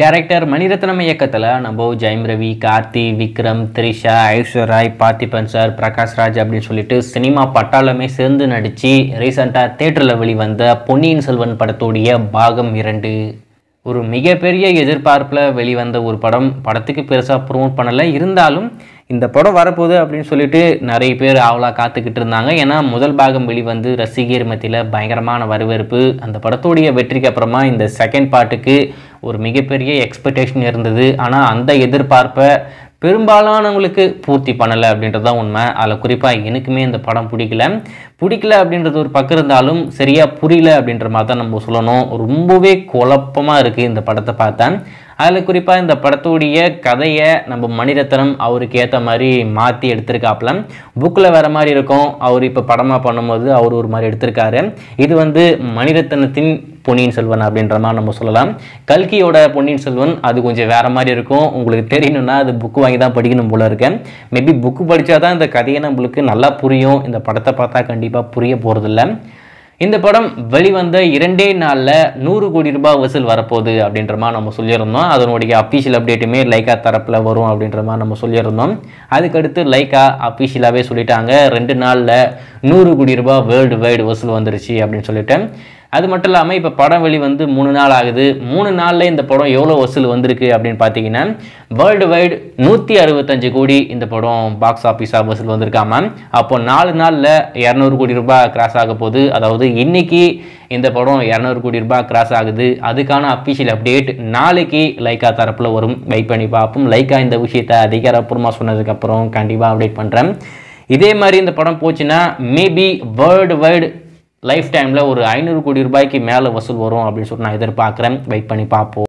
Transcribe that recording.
director Maniratnam இயக்கத்தில் நம்ம Jayam Ravi Karthi Vikram Trisha Aishwarya Rai Parthiban sir Prakash Raj அப்படின்னு சொல்லிட்டு சினிமா பட்டாளமே சேர்ந்து நடித்து ரீசெண்டாக தேட்டரில் வெளிவந்த பொன்னியின் செல்வன் படத்துடைய பாகம் இரண்டு ஒரு மிகப்பெரிய எதிர்பார்ப்பில் வெளிவந்த ஒரு படம் படத்துக்கு பெருசாக ப்ரொமோட் பண்ணலை இருந்தாலும் இந்த படம் வரப்போகுது அப்படின்னு சொல்லிட்டு நிறைய பேர் ஆவலாக காத்துக்கிட்டு இருந்தாங்க ஏன்னா முதல் பாகம் வெளிவந்து ரசிகர் மத்தியில் பயங்கரமான வரவேற்பு அந்த படத்துடைய வெற்றிக்கு அப்புறமா இந்த செகண்ட் பார்ட்டுக்கு ஒரு மிகப்பெரிய எக்ஸ்பெக்டேஷன் இருந்தது ஆனால் அந்த எதிர்பார்ப்பை பெரும்பாலானவங்களுக்கு பூர்த்தி பண்ணலை அப்படின்றது தான் உண்மை அதில் குறிப்பாக எனக்குமே இந்த படம் பிடிக்கல பிடிக்கல அப்படின்றது ஒரு பக்கம் இருந்தாலும் சரியாக புரியல அப்படின்ற மாதிரி தான் நம்ம சொல்லணும் ரொம்பவே குழப்பமாக இருக்குது இந்த படத்தை பார்த்தேன் அதில் குறிப்பாக இந்த படத்துடைய கதையை நம்ம மணிரத்னம் அவருக்கு ஏற்ற மாதிரி மாற்றி எடுத்திருக்காப்புல புக்கில் வேறு மாதிரி இருக்கும் அவர் இப்போ படமாக பண்ணும்போது அவர் ஒரு மாதிரி எடுத்திருக்காரு இது வந்து மணிரத்னத்தின் பொன்னியின் செல்வன் அப்படின்ற மாதிரி நம்ம சொல்லலாம் கல்கியோட பொன்னியின் செல்வன் அது கொஞ்சம் வேற மாதிரி இருக்கும் உங்களுக்கு தெரியணும்னா அது புக்கு வாங்கி தான் படிக்கணும் போல இருக்கேன் மேபி புக்கு படித்தா தான் இந்த கதையை நம்மளுக்கு நல்லா புரியும் இந்த படத்தை பார்த்தா கண்டிப்பாக புரிய போகிறதில்ல இந்த படம் வெளிவந்த இரண்டே நாளில் நூறு கோடி ரூபாய் வசூல் வரப்போகுது அப்படின்ற மாதிரி நம்ம சொல்லியிருந்தோம் அதனுடைய அஃபீஷியல் அப்டேட்டுமே லைக்கா தரப்பில் வரும் அப்படின்ற மாதிரி நம்ம சொல்லியிருந்தோம் அதுக்கடுத்து லைக்கா அஃபீஷியலாகவே சொல்லிட்டாங்க ரெண்டு நாளில் நூறு கோடி ரூபாய் வேர்ல்டு வைடு வசூல் வந்துருச்சு அப்படின்னு சொல்லிட்டு அது மட்டும் இல்லாமல் இப்போ படம் வெளி வந்து மூணு நாள் ஆகுது மூணு நாளில் இந்த படம் எவ்வளோ வசூல் வந்திருக்கு அப்படின்னு பார்த்தீங்கன்னா வேர்ல்டு வைடு நூற்றி அறுபத்தஞ்சு கோடி இந்த படம் பாக்ஸ் ஆஃபீஸாக வசூல் வந்திருக்காம அப்போ நாலு நாளில் இரநூறு கோடி ரூபாய் கிராஸ் ஆக போகுது அதாவது இன்றைக்கி இந்த படம் இரநூறு கோடி ரூபாய் கிராஸ் ஆகுது அதுக்கான அஃபிஷியல் அப்டேட் நாளைக்கு லைக்கா தரப்பில் வரும் வெயிட் பண்ணி பார்ப்போம் லைக்கா இந்த விஷயத்தை அதிகாரப்பூர்வமாக சொன்னதுக்கப்புறம் கண்டிப்பாக அப்டேட் பண்ணுறேன் இதே மாதிரி இந்த படம் போச்சுன்னா மேபி வேர்ல்டு வைடு லைஃப் டைமில் ஒரு ஐநூறு கோடி ரூபாய்க்கு மேலே வசூல் வரும் அப்படின்னு சொல்லிட்டு நான் எதிர்பார்க்குறேன் வெயிட் பண்ணி பார்ப்போம்